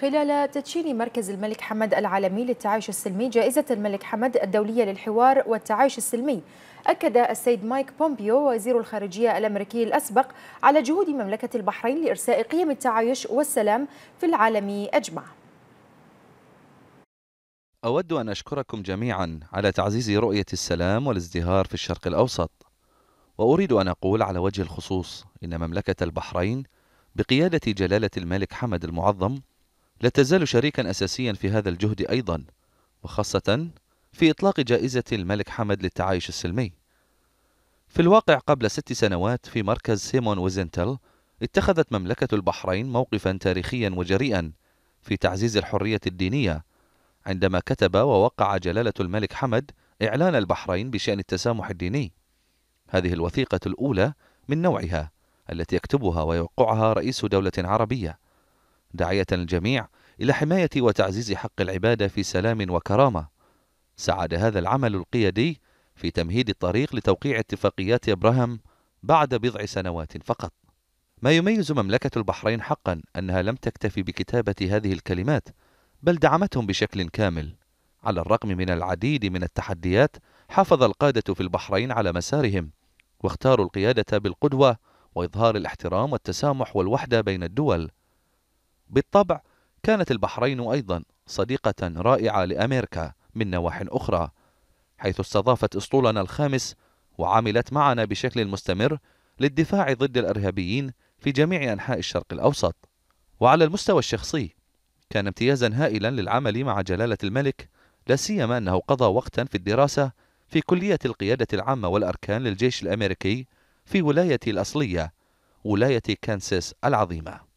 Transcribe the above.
خلال تدشين مركز الملك حمد العالمي للتعايش السلمي جائزة الملك حمد الدولية للحوار والتعايش السلمي أكد السيد مايك بومبيو وزير الخارجية الأمريكي الأسبق على جهود مملكة البحرين لإرساء قيم التعايش والسلام في العالم أجمع أود أن أشكركم جميعا على تعزيز رؤية السلام والازدهار في الشرق الأوسط وأريد أن أقول على وجه الخصوص إن مملكة البحرين بقيادة جلالة الملك حمد المعظم لا تزال شريكا أساسيا في هذا الجهد أيضا وخاصة في إطلاق جائزة الملك حمد للتعايش السلمي في الواقع قبل ست سنوات في مركز سيمون وزنتل اتخذت مملكة البحرين موقفا تاريخيا وجريئا في تعزيز الحرية الدينية عندما كتب ووقع جلالة الملك حمد إعلان البحرين بشأن التسامح الديني هذه الوثيقة الأولى من نوعها التي يكتبها ويوقعها رئيس دولة عربية داعية الجميع إلى حماية وتعزيز حق العبادة في سلام وكرامة. ساعد هذا العمل القيادي في تمهيد الطريق لتوقيع اتفاقيات ابراهام بعد بضع سنوات فقط. ما يميز مملكة البحرين حقا أنها لم تكتفي بكتابة هذه الكلمات، بل دعمتهم بشكل كامل. على الرغم من العديد من التحديات، حافظ القادة في البحرين على مسارهم، واختاروا القيادة بالقدوة وإظهار الاحترام والتسامح والوحدة بين الدول. بالطبع كانت البحرين أيضا صديقة رائعة لأمريكا من نواح أخرى حيث استضافت أسطولنا الخامس وعملت معنا بشكل مستمر للدفاع ضد الإرهابيين في جميع أنحاء الشرق الأوسط وعلى المستوى الشخصي كان امتيازا هائلا للعمل مع جلالة الملك لا سيما أنه قضى وقتا في الدراسة في كلية القيادة العامة والأركان للجيش الأمريكي في ولايتي الأصلية ولاية كانساس العظيمة